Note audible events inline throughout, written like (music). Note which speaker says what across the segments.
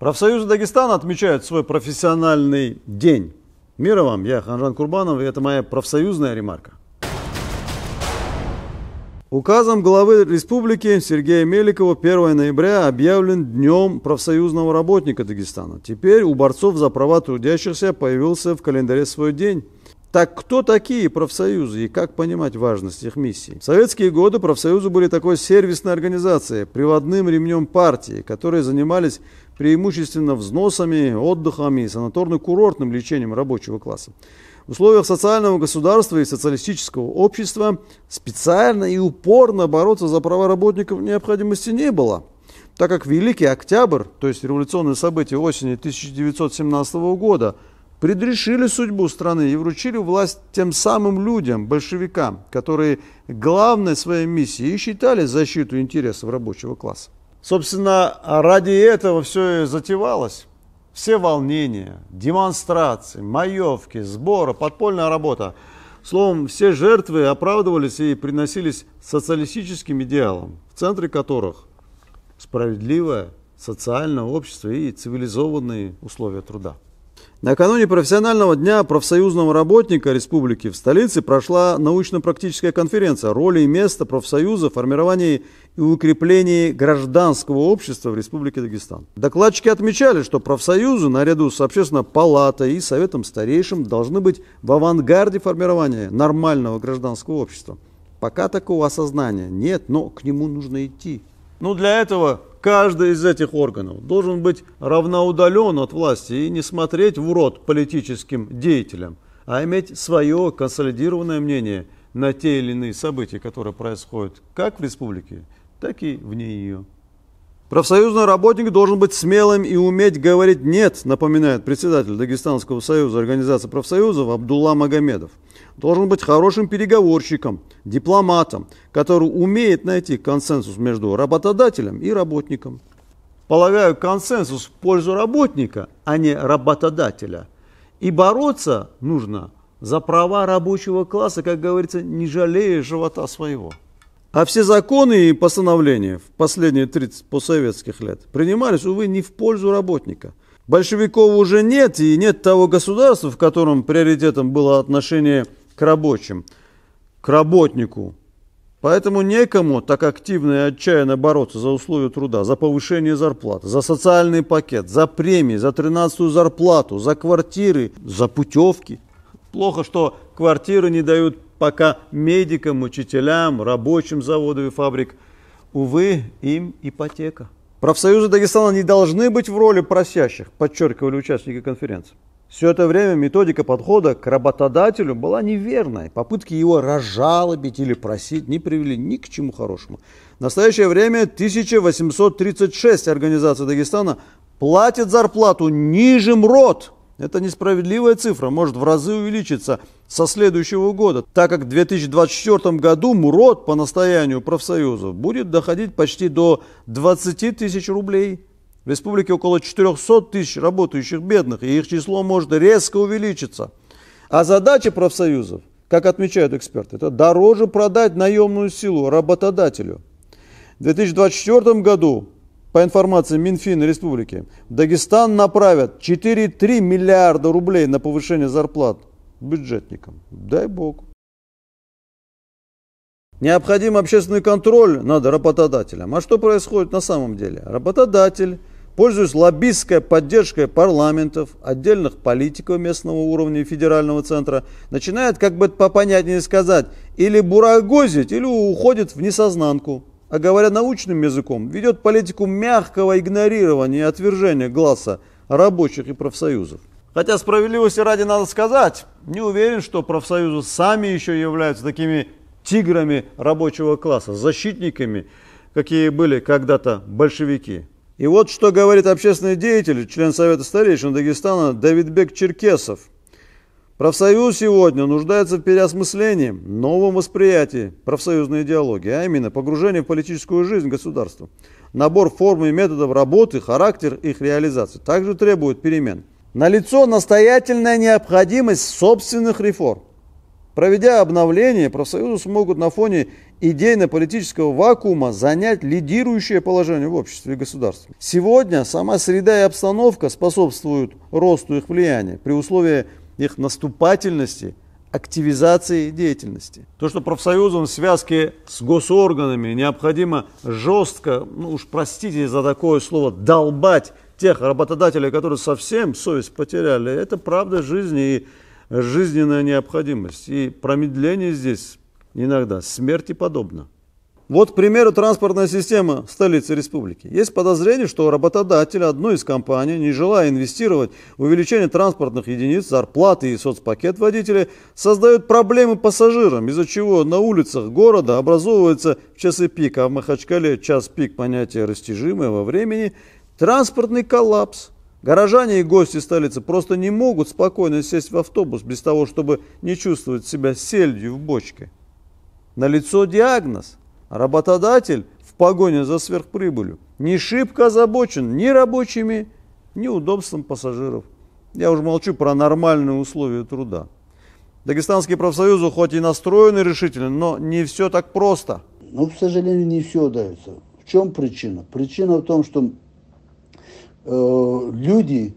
Speaker 1: Профсоюзы Дагестана отмечают свой профессиональный день. Мира вам, я Ханжан Курбанов, и это моя профсоюзная ремарка. Указом главы республики Сергея Меликова 1 ноября объявлен Днем профсоюзного работника Дагестана. Теперь у борцов за права трудящихся появился в календаре свой день. Так кто такие профсоюзы и как понимать важность их миссии? В советские годы профсоюзы были такой сервисной организацией, приводным ремнем партии, которые занимались преимущественно взносами, отдыхами и санаторно-курортным лечением рабочего класса. В условиях социального государства и социалистического общества специально и упорно бороться за права работников необходимости не было, так как Великий Октябрь, то есть революционные события осени 1917 года – предрешили судьбу страны и вручили власть тем самым людям, большевикам, которые главной своей миссией считали защиту интересов рабочего класса. Собственно, ради этого все и затевалось. Все волнения, демонстрации, маевки, сборы, подпольная работа. Словом, все жертвы оправдывались и приносились социалистическим идеалам, в центре которых справедливое социальное общество и цивилизованные условия труда. Накануне профессионального дня профсоюзного работника республики в столице прошла научно-практическая конференция «Роли и место профсоюза в формировании и укреплении гражданского общества в Республике Дагестан». Докладчики отмечали, что профсоюзы наряду с общественной палатой и советом старейшим должны быть в авангарде формирования нормального гражданского общества. Пока такого осознания нет, но к нему нужно идти. Ну, для этого каждый из этих органов должен быть равноудален от власти и не смотреть в рот политическим деятелям, а иметь свое консолидированное мнение на те или иные события, которые происходят как в республике, так и вне ее. Профсоюзный работник должен быть смелым и уметь говорить «нет», напоминает председатель Дагестанского союза организации профсоюзов Абдулла Магомедов. Должен быть хорошим переговорщиком, дипломатом, который умеет найти консенсус между работодателем и работником. Полагаю, консенсус в пользу работника, а не работодателя. И бороться нужно за права рабочего класса, как говорится, не жалея живота своего. А все законы и постановления в последние 30 постсоветских лет принимались, увы, не в пользу работника. Большевиков уже нет, и нет того государства, в котором приоритетом было отношение к рабочим, к работнику. Поэтому некому так активно и отчаянно бороться за условия труда, за повышение зарплаты, за социальный пакет, за премии, за 13-ю зарплату, за квартиры, за путевки. Плохо, что квартиры не дают пока медикам, учителям, рабочим заводов и фабрик. Увы, им ипотека. Профсоюзы Дагестана не должны быть в роли просящих, подчеркивали участники конференции. Все это время методика подхода к работодателю была неверной. Попытки его разжалобить или просить не привели ни к чему хорошему. В настоящее время 1836 организаций Дагестана платят зарплату ниже МРОД – это несправедливая цифра, может в разы увеличиться со следующего года, так как в 2024 году МУРОД по настоянию профсоюзов будет доходить почти до 20 тысяч рублей. В республике около 400 тысяч работающих бедных, и их число может резко увеличиться. А задача профсоюзов, как отмечают эксперты, это дороже продать наемную силу работодателю. В 2024 году по информации Минфина Республики, в Дагестан направят 4,3 миллиарда рублей на повышение зарплат бюджетникам. Дай бог. Необходим общественный контроль над работодателем. А что происходит на самом деле? Работодатель, пользуясь лоббистской поддержкой парламентов, отдельных политиков местного уровня и федерального центра, начинает, как бы это попонятнее сказать, или бурагозить, или уходит в несознанку – а говоря научным языком, ведет политику мягкого игнорирования и отвержения глаза рабочих и профсоюзов. Хотя справедливости ради надо сказать, не уверен, что профсоюзы сами еще являются такими тиграми рабочего класса, защитниками, какие были когда-то большевики. И вот что говорит общественный деятель, член Совета старейшин Дагестана Давидбек Черкесов – Профсоюз сегодня нуждается в переосмыслении, новом восприятии профсоюзной идеологии, а именно погружение в политическую жизнь государства. Набор форм и методов работы, характер их реализации также требует перемен. Налицо настоятельная необходимость собственных реформ. Проведя обновление, профсоюзы смогут на фоне идейно-политического вакуума занять лидирующее положение в обществе и государстве. Сегодня сама среда и обстановка способствуют росту их влияния при условии их наступательности, активизации деятельности. То, что профсоюзом в связке с госорганами необходимо жестко, ну уж простите за такое слово, долбать тех работодателей, которые совсем совесть потеряли, это правда жизни и жизненная необходимость. И промедление здесь иногда смерти подобно. Вот, к примеру, транспортная система столицы республики. Есть подозрение, что работодатель, одной из компаний, не желая инвестировать в увеличение транспортных единиц, зарплаты и соцпакет водителей, создают проблемы пассажирам, из-за чего на улицах города образовывается в часы пик, а в Махачкале час пик понятие растяжимое во времени, транспортный коллапс. Горожане и гости столицы просто не могут спокойно сесть в автобус без того, чтобы не чувствовать себя сельдью в бочке. На лицо диагноз – Работодатель в погоне за сверхприбылью не шибко озабочен ни рабочими, ни удобством пассажиров. Я уже молчу про нормальные условия труда. Дагестанские профсоюзы хоть и настроены решительно, но не все так просто.
Speaker 2: Ну, к сожалению, не все удается. В чем причина? Причина в том, что э, люди,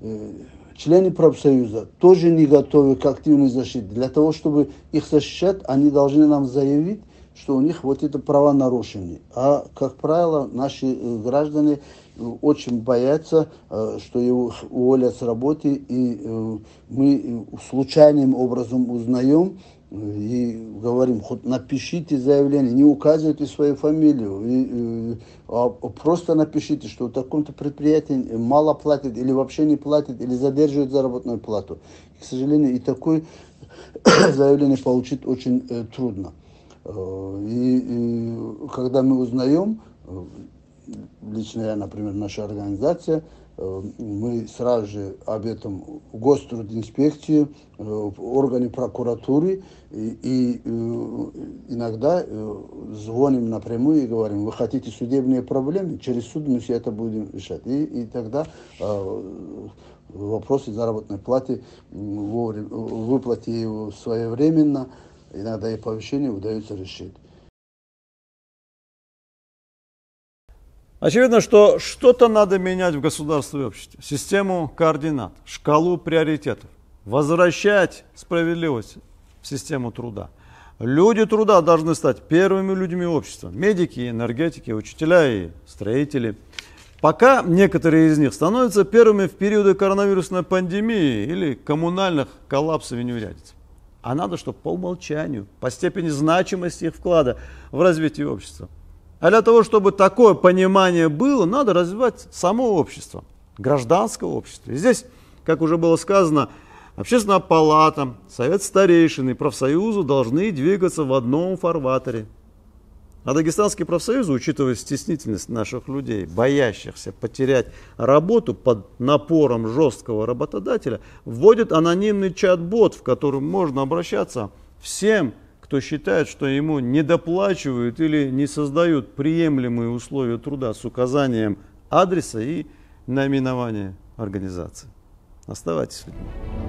Speaker 2: э, члены профсоюза, тоже не готовы к активной защите. Для того, чтобы их защищать, они должны нам заявить, что у них вот это права нарушены. А, как правило, наши э, граждане э, очень боятся, э, что его уволят с работы, и мы случайным образом узнаем, и говорим, хоть напишите заявление, не указывайте свою фамилию, и, и, а просто напишите, что в таком-то предприятии мало платят или вообще не платят или задерживают заработную плату. К сожалению, и такое (coughs) заявление получить очень э, трудно. Э, и, и когда мы узнаем, э, лично я, например, наша организация, э, мы сразу же об этом гострудинспекции, органе прокуратуры и, и иногда звоним напрямую и говорим, вы хотите судебные проблемы, через суд мы все это будем решать. И, и тогда вопросы заработной платы, выплате своевременно, Иногда и повышение удается решить.
Speaker 1: Очевидно, что что-то надо менять в государстве и обществе. Систему координат, шкалу приоритетов. Возвращать справедливость в систему труда. Люди труда должны стать первыми людьми общества. Медики, энергетики, учителя и строители. Пока некоторые из них становятся первыми в периоды коронавирусной пандемии или коммунальных коллапсов и неурядиц а надо, чтобы по умолчанию, по степени значимости их вклада в развитие общества. А для того, чтобы такое понимание было, надо развивать само общество, гражданское общество. И здесь, как уже было сказано, общественная палата, совет старейшин и профсоюзы должны двигаться в одном фарватере – а Дагестанский профсоюз, учитывая стеснительность наших людей, боящихся потерять работу под напором жесткого работодателя, вводит анонимный чат-бот, в котором можно обращаться всем, кто считает, что ему недоплачивают или не создают приемлемые условия труда с указанием адреса и наименования организации. Оставайтесь с людьми.